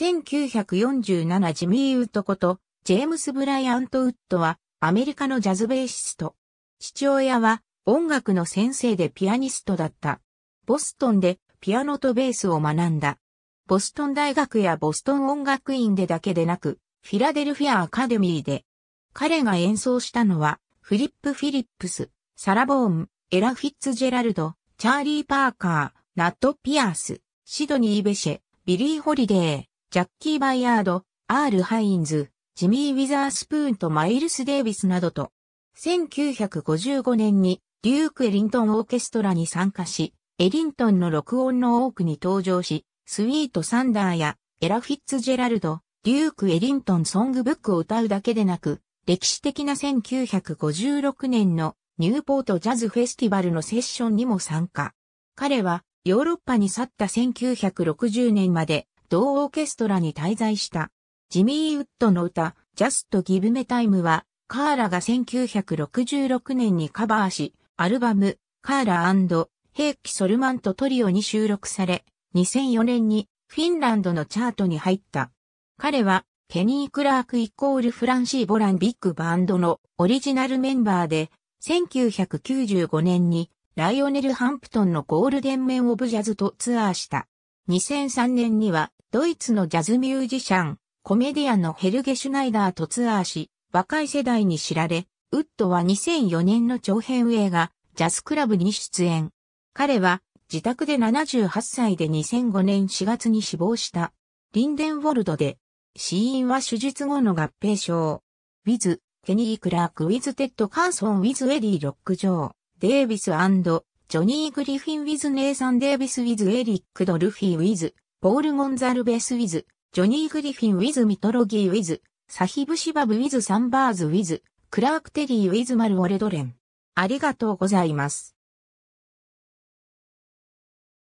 1947ジミー・ウッドこと、ジェームス・ブライアント・ウッドは、アメリカのジャズベーシスト。父親は、音楽の先生でピアニストだった。ボストンで、ピアノとベースを学んだ。ボストン大学やボストン音楽院でだけでなく、フィラデルフィア・アカデミーで。彼が演奏したのは、フリップ・フィリップス、サラ・ボーン、エラ・フィッツジェラルド、チャーリー・パーカー、ナット・ピアース、シドニー・ベシェ、ビリー・ホリデー、ジャッキー・バイヤード、アール・ハインズ、ジミー・ウィザースプーンとマイルス・デイビスなどと、1955年にデューク・エリントン・オーケストラに参加し、エリントンの録音の多くに登場し、スウィート・サンダーやエラ・フィッツジェラルド、デューク・エリントン・ソングブックを歌うだけでなく、歴史的な1956年のニューポートジャズフェスティバルのセッションにも参加。彼はヨーロッパに去った1960年まで同オーケストラに滞在した。ジミー・ウッドの歌、ジャスト・ギブ・メ・タイムは、カーラが1966年にカバーし、アルバム、カーラヘイキ・ソルマントトリオに収録され、2004年にフィンランドのチャートに入った。彼は、ケニー・クラークイコールフランシー・ボランビッグバンドのオリジナルメンバーで、1995年にライオネル・ハンプトンのゴールデンメン・オブ・ジャズとツアーした。2003年にはドイツのジャズミュージシャン、コメディアンのヘルゲ・シュナイダーとツアーし、若い世代に知られ、ウッドは2004年の長編映画、ジャズクラブに出演。彼は、自宅で78歳で2005年4月に死亡した。リンデンウォルドで、死因は手術後の合併症。ウィズ、ケニー・クラーク・ウィズ・テッド・カーソン・ウィズ・エリー・ロック・ジョー、デイビス・ジョニー・グリフィン・ウィズ・ネイサン・デイビス・ウィズ・エリック・ドルフィー・ウィズ、ポール・ゴンザルベス・ウィズ、ジョニー・グリフィン・ウィズ・ミトロギー・ウィズ、サヒブ・シバブ・ウィズ・サンバーズ・ウィズ、クラーク・テリー・ウィズ・マル・オレドレン。ありがとうございます。